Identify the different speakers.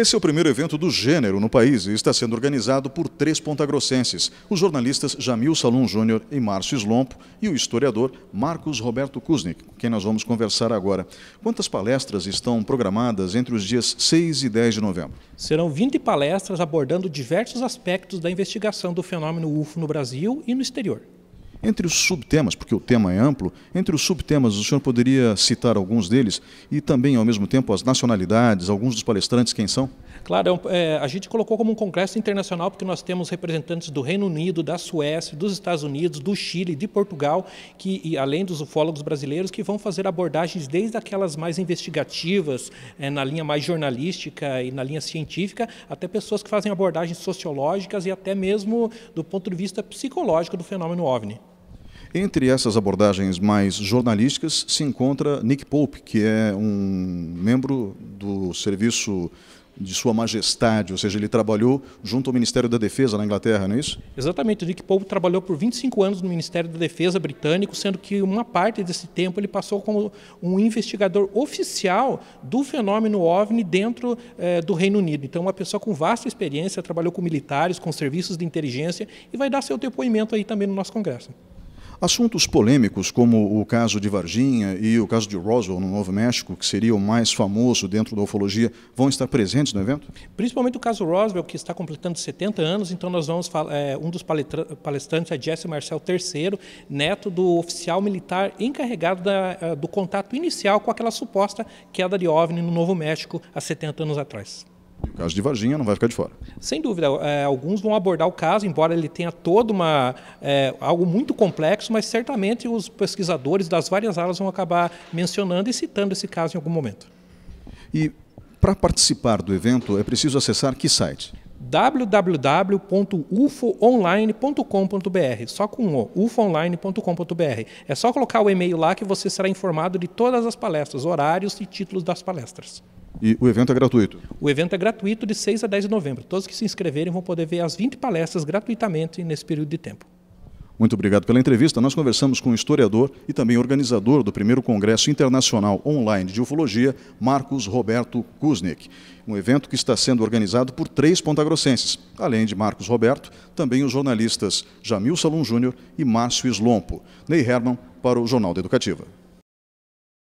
Speaker 1: Esse é o primeiro evento do gênero no país e está sendo organizado por três pontagrossenses, os jornalistas Jamil Salum Júnior e Márcio Slompo e o historiador Marcos Roberto Kuznik, com quem nós vamos conversar agora. Quantas palestras estão programadas entre os dias 6 e 10 de novembro?
Speaker 2: Serão 20 palestras abordando diversos aspectos da investigação do fenômeno UFO no Brasil e no exterior.
Speaker 1: Entre os subtemas, porque o tema é amplo, entre os subtemas o senhor poderia citar alguns deles e também, ao mesmo tempo, as nacionalidades, alguns dos palestrantes, quem são?
Speaker 2: Claro, é, é, a gente colocou como um congresso internacional porque nós temos representantes do Reino Unido, da Suécia, dos Estados Unidos, do Chile, de Portugal, que e, além dos ufólogos brasileiros, que vão fazer abordagens desde aquelas mais investigativas, é, na linha mais jornalística e na linha científica, até pessoas que fazem abordagens sociológicas e até mesmo do ponto de vista psicológico do fenômeno OVNI.
Speaker 1: Entre essas abordagens mais jornalísticas se encontra Nick Pope, que é um membro do Serviço de Sua Majestade, ou seja, ele trabalhou junto ao Ministério da Defesa na Inglaterra, não é isso?
Speaker 2: Exatamente, o Nick Pope trabalhou por 25 anos no Ministério da Defesa britânico, sendo que uma parte desse tempo ele passou como um investigador oficial do fenômeno OVNI dentro eh, do Reino Unido. Então, uma pessoa com vasta experiência, trabalhou com militares, com serviços de inteligência e vai dar seu depoimento aí também no nosso congresso.
Speaker 1: Assuntos polêmicos, como o caso de Varginha e o caso de Roswell, no Novo México, que seria o mais famoso dentro da ufologia, vão estar presentes no evento?
Speaker 2: Principalmente o caso Roswell, que está completando 70 anos, então nós vamos é, um dos palestrantes é Jesse Marcel III, neto do oficial militar encarregado da, eh, do contato inicial com aquela suposta queda de OVNI no Novo México há 70 anos atrás.
Speaker 1: E o caso de Varginha não vai ficar de fora.
Speaker 2: Sem dúvida, é, alguns vão abordar o caso, embora ele tenha todo uma é, algo muito complexo, mas certamente os pesquisadores das várias alas vão acabar mencionando e citando esse caso em algum momento.
Speaker 1: E para participar do evento é preciso acessar que site?
Speaker 2: www.ufoonline.com.br, só com o, ufoonline.com.br. É só colocar o e-mail lá que você será informado de todas as palestras, horários e títulos das palestras.
Speaker 1: E o evento é gratuito?
Speaker 2: O evento é gratuito de 6 a 10 de novembro. Todos que se inscreverem vão poder ver as 20 palestras gratuitamente nesse período de tempo.
Speaker 1: Muito obrigado pela entrevista. Nós conversamos com o historiador e também organizador do primeiro Congresso Internacional Online de Ufologia, Marcos Roberto Kuznick. Um evento que está sendo organizado por três pontagrossenses. Além de Marcos Roberto, também os jornalistas Jamil Salum Júnior e Márcio Slompo. Ney Herman para o Jornal da Educativa.